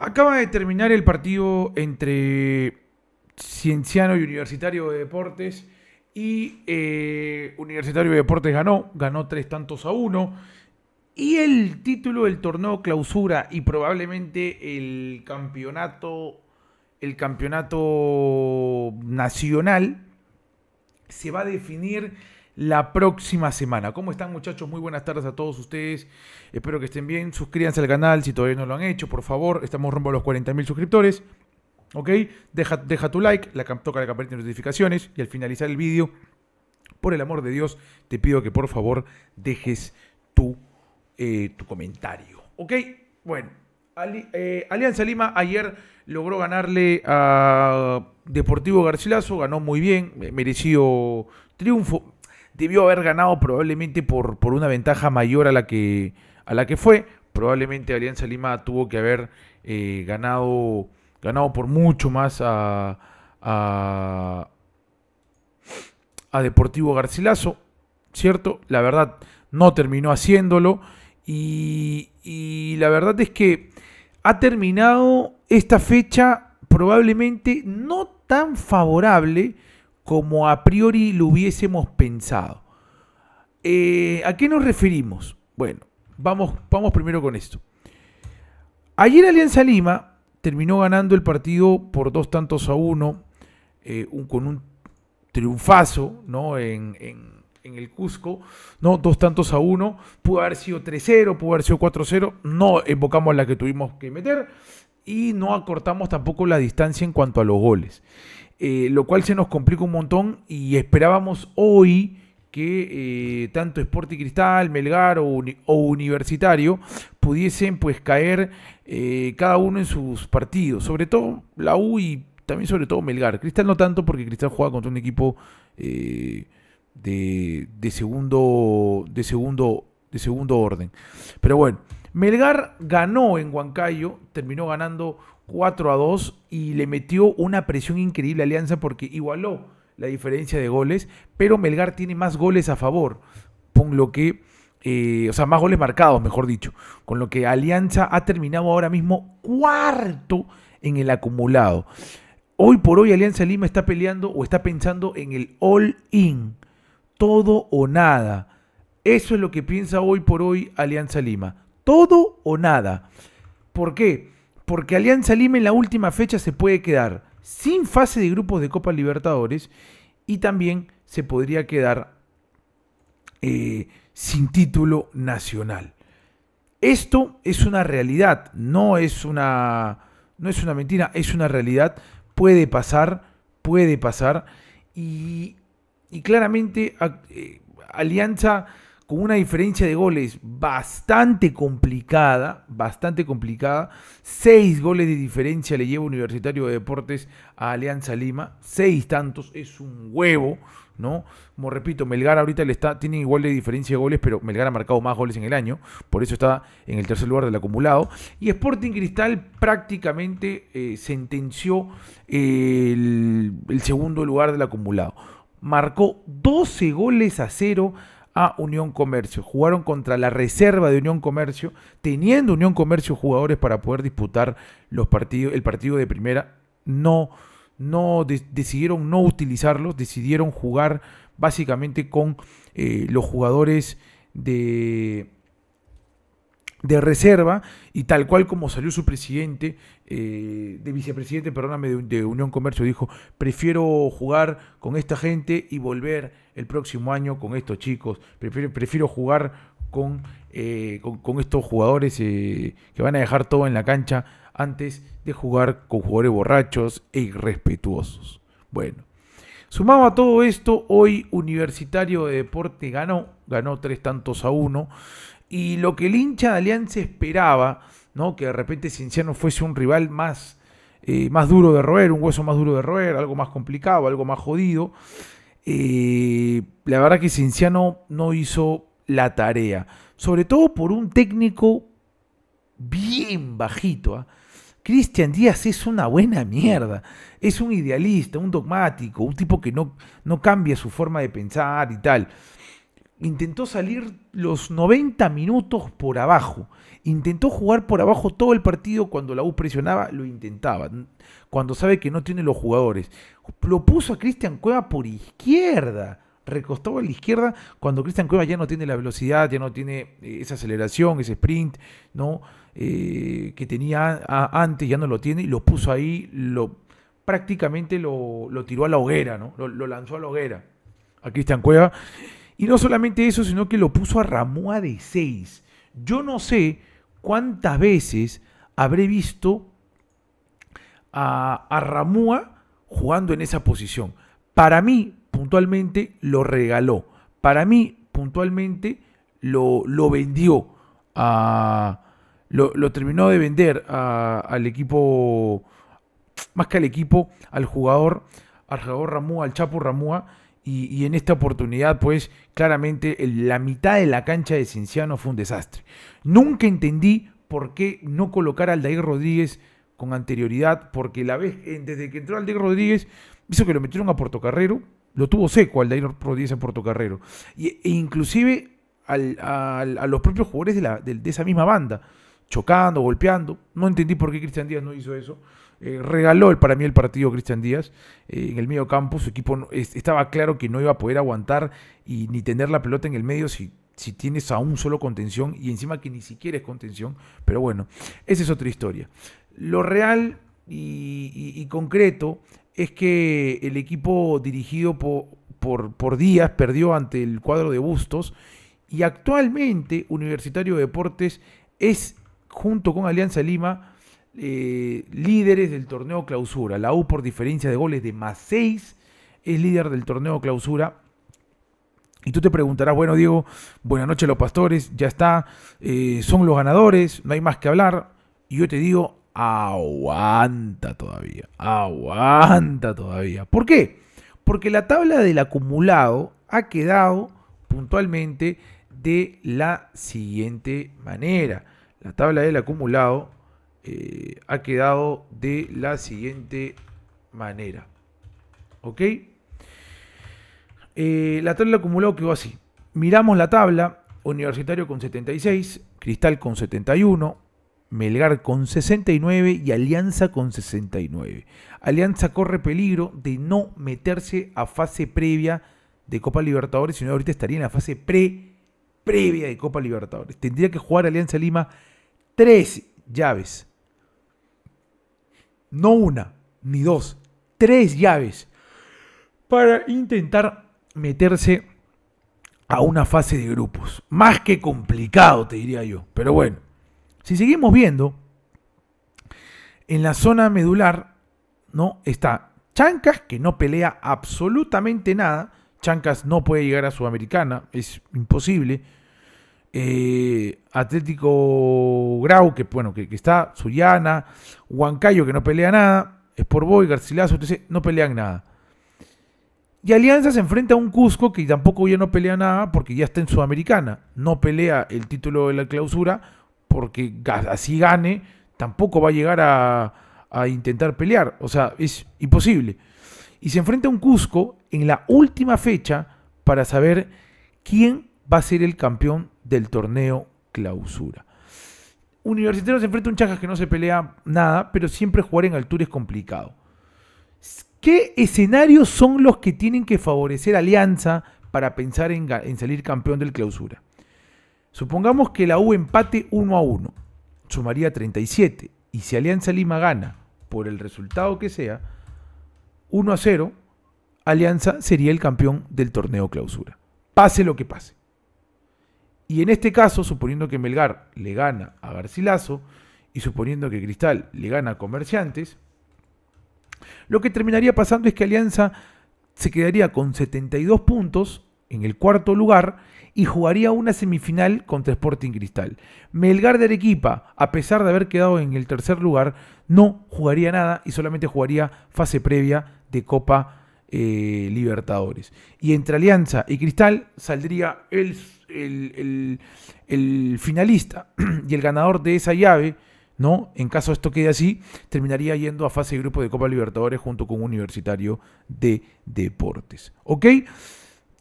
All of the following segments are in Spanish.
Acaba de terminar el partido entre Cienciano y Universitario de Deportes. Y eh, Universitario de Deportes ganó, ganó tres tantos a uno. Y el título del torneo clausura y probablemente el campeonato, el campeonato nacional se va a definir la próxima semana. ¿Cómo están muchachos? Muy buenas tardes a todos ustedes. Espero que estén bien. Suscríbanse al canal si todavía no lo han hecho, por favor. Estamos rumbo a los 40.000 suscriptores. ¿Ok? Deja, deja tu like, la, toca la campanita de notificaciones y al finalizar el vídeo, por el amor de Dios, te pido que por favor dejes tu, eh, tu comentario. ¿Ok? Bueno, eh, Alianza Lima ayer logró ganarle a Deportivo Garcilaso, ganó muy bien, merecido triunfo Debió haber ganado probablemente por, por una ventaja mayor a la que, a la que fue. Probablemente Alianza Lima tuvo que haber eh, ganado, ganado por mucho más a, Deportivo Garcilaso, ¿cierto? La verdad, no terminó haciéndolo. y la verdad es que ha terminado esta fecha probablemente no tan favorable como a priori lo hubiésemos pensado. Eh, ¿A qué nos referimos? Bueno, vamos, vamos primero con esto. Ayer Alianza Lima terminó ganando el partido por dos tantos a uno, eh, un, con un triunfazo ¿no? en, el Cusco, ¿no? dos tantos a uno, pudo haber sido 3-0, pudo haber sido 4-0, no evocamos la que tuvimos que meter y no acortamos tampoco la distancia en cuanto a los goles. Eh, lo cual se nos complica un montón y esperábamos hoy que eh, tanto tanto y Cristal, Melgar o, Universitario pudiesen pues caer eh, cada uno en sus partidos, sobre todo la U y también sobre todo Melgar. Cristal no tanto porque Cristal juega contra un equipo de, de, segundo de segundo de segundo orden. Pero bueno, Melgar ganó en Huancayo, terminó ganando 4 a 2 y le metió una presión increíble a Alianza porque igualó la diferencia de goles, pero Melgar tiene más goles a favor, con lo que, eh, o sea, más goles marcados, mejor dicho, con lo que Alianza ha terminado ahora mismo cuarto en el acumulado. Hoy por hoy Alianza Lima está peleando o está pensando en el all-in, todo o nada. Eso es lo que piensa hoy por hoy Alianza Lima, todo o nada. ¿Por qué? porque Alianza Lima en la última fecha se puede quedar sin fase de grupos de Copa Libertadores y también se podría quedar eh, sin título nacional. Esto es una realidad, no es una, no es una mentira, es una realidad. Puede pasar, puede pasar. Y, claramente eh, Alianza con una diferencia de goles bastante complicada, bastante complicada. Seis goles de diferencia le lleva Universitario de Deportes a Alianza Lima. Seis tantos, es un huevo, ¿no? Como repito, Melgar ahorita le está, tiene igual de diferencia de goles, pero Melgar ha marcado más goles en el año, por eso está en el tercer lugar del acumulado. Y Sporting Cristal prácticamente eh, sentenció el, el segundo lugar del acumulado. Marcó 12 goles a cero a Unión Comercio. Jugaron contra la reserva de Unión Comercio, teniendo Unión Comercio jugadores para poder disputar los partidos, el partido de primera. No, no decidieron no utilizarlos, decidieron jugar básicamente con eh, los jugadores de de reserva y tal cual como salió su presidente, eh, de vicepresidente, perdóname, de, Unión Comercio, dijo, prefiero jugar con esta gente y volver el próximo año con estos chicos, prefiero, prefiero jugar con, eh, con, estos jugadores eh, que van a dejar todo en la cancha antes de jugar con jugadores borrachos e irrespetuosos. Bueno, Sumado a todo esto, hoy Universitario de Deporte ganó, ganó tres tantos a uno. Y lo que el hincha de Alianza esperaba, ¿no? que de repente Cinciano fuese un rival más, eh, más duro de roer, un hueso más duro de roer, algo más complicado, algo más jodido. Eh, la verdad que Cinciano no hizo la tarea, sobre todo por un técnico bien bajito. ¿ah? Cristian Díaz es una buena mierda. Es un idealista, un dogmático, un tipo que no, no cambia su forma de pensar y tal intentó salir los 90 minutos por abajo. Intentó jugar por abajo todo el partido cuando la U presionaba, lo intentaba. Cuando sabe que no tiene los jugadores. Lo puso a Cristian Cueva por izquierda. Recostó a la izquierda cuando Cristian Cueva ya no tiene la velocidad, ya no tiene eh, esa aceleración, ese sprint, ¿no? Eh, que tenía antes, ya no lo tiene. Y lo puso ahí, lo, prácticamente lo, tiró a la hoguera, ¿no? lo lanzó a la hoguera a Cristian Cueva y no solamente eso, sino que lo puso a Ramúa de 6. Yo no sé cuántas veces habré visto a, a Ramúa jugando en esa posición. Para mí, puntualmente, lo regaló. Para mí, puntualmente, lo, lo vendió. A, lo, terminó de vender al equipo, más que al equipo, al jugador, al jugador Ramúa, al Chapo Ramúa. Y, en esta oportunidad, pues claramente la mitad de la cancha de Cienciano fue un desastre. Nunca entendí por qué no colocar a Aldair Rodríguez con anterioridad, porque la vez, desde que entró Aldair Rodríguez, hizo que lo metieron a Carrero lo tuvo seco Aldair Rodríguez a Portocarrero. Carrero e inclusive a, los propios jugadores de, de esa misma banda, chocando, golpeando. No entendí por qué Cristian Díaz no hizo eso. Eh, regaló el, para mí el partido Cristian Díaz eh, en el medio campo. Su equipo estaba claro que no iba a poder aguantar y ni tener la pelota en el medio si, si tienes a un solo contención y encima que ni siquiera es contención. Pero bueno, esa es otra historia. Lo real y, concreto es que el equipo dirigido por, por, por Díaz perdió ante el cuadro de Bustos y actualmente Universitario de Deportes es, junto con Alianza Lima, eh, líderes del torneo clausura. La U por diferencia de goles de más 6 es líder del torneo clausura. Y tú te preguntarás, bueno Diego, buenas noches los pastores, ya está, eh, son los ganadores, no hay más que hablar. Y yo te digo, aguanta todavía, aguanta todavía. ¿Por qué? Porque la tabla del acumulado ha quedado puntualmente de la siguiente manera. La tabla del acumulado eh, ha quedado de la siguiente manera. ¿Ok? Eh, la tabla acumulado quedó así. Miramos la tabla, Universitario con 76, Cristal con 71, Melgar con 69 y Alianza con 69. Alianza corre peligro de no meterse a fase previa de Copa Libertadores, sino ahorita estaría en la fase pre previa de Copa Libertadores. Tendría que jugar Alianza Lima tres llaves no una, ni dos, tres llaves para intentar meterse a una fase de grupos. Más que complicado, te diría yo. Pero bueno, si seguimos viendo, en la zona medular, ¿no? Está Chancas, que no pelea absolutamente nada. Chancas no puede llegar a Sudamericana, es imposible eh, Atlético Grau, que bueno, que, está, Sullana, Huancayo, que no pelea nada, Sportboy, Garcilaso, no pelean nada. Y Alianza se enfrenta a un Cusco que tampoco ya no pelea nada porque ya está en Sudamericana. No pelea el título de la clausura porque así gane, tampoco va a llegar a, a intentar pelear. O sea, es imposible. Y se enfrenta a un Cusco en la última fecha para saber quién va a ser el campeón del torneo clausura. Universitario se enfrenta a un Chajas que no se pelea nada, pero siempre jugar en altura es complicado. ¿Qué escenarios son los que tienen que favorecer Alianza para pensar en, en salir campeón del clausura? Supongamos que la U empate 1 a 1, sumaría 37, y si Alianza Lima gana, por el resultado que sea, 1 a 0, Alianza sería el campeón del torneo clausura. Pase lo que pase. Y en este caso, suponiendo que Melgar le gana a Garcilaso y suponiendo que Cristal le gana a Comerciantes, lo que terminaría pasando es que Alianza se quedaría con 72 puntos en el cuarto lugar y jugaría una semifinal contra Sporting Cristal. Melgar de Arequipa, a pesar de haber quedado en el tercer lugar, no jugaría nada y solamente jugaría fase previa de Copa eh, Libertadores. Y entre Alianza y Cristal saldría el, el, finalista y el ganador de esa llave, ¿no? En caso esto quede así, terminaría yendo a fase de grupo de Copa Libertadores junto con Universitario de Deportes. ¿Ok?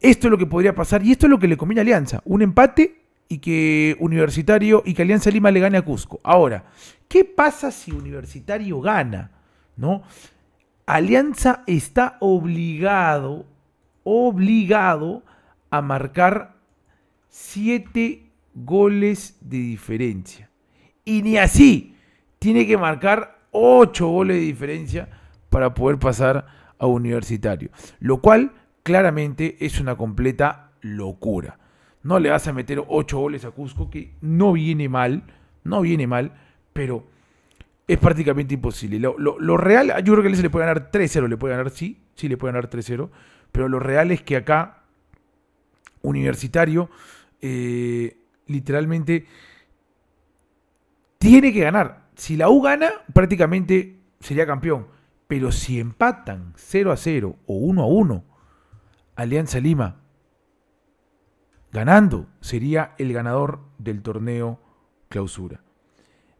Esto es lo que podría pasar y esto es lo que le conviene a Alianza. Un empate y que Universitario y que Alianza Lima le gane a Cusco. Ahora, ¿qué pasa si Universitario gana? ¿No? Alianza está obligado, obligado a marcar siete goles de diferencia. Y ni así tiene que marcar 8 goles de diferencia para poder pasar a universitario. Lo cual claramente es una completa locura. No le vas a meter 8 goles a Cusco, que no viene mal, no viene mal, pero es prácticamente imposible. Lo, lo, lo real, a él se le puede ganar 3-0, le puede ganar, sí, sí le puede ganar 3-0, pero lo real es que acá, Universitario, eh, literalmente, tiene que ganar. Si la U gana, prácticamente sería campeón. Pero si empatan 0 a 0 o 1 a 1, Alianza Lima ganando sería el ganador del torneo clausura.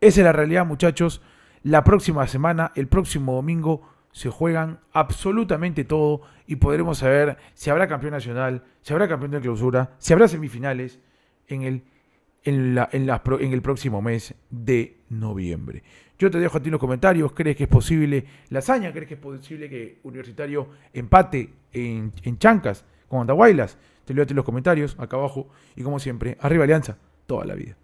Esa es la realidad, muchachos. La próxima semana, el próximo domingo, se juegan absolutamente todo y podremos saber si habrá campeón nacional, si habrá campeón de clausura, si habrá semifinales en el, en la, en en el próximo mes de noviembre. Yo te dejo a ti los comentarios, ¿crees que es posible la hazaña? ¿Crees que es posible que Universitario empate en, en Chancas con Andahuaylas? Te leo a ti en los comentarios, acá abajo, y como siempre, arriba Alianza, toda la vida.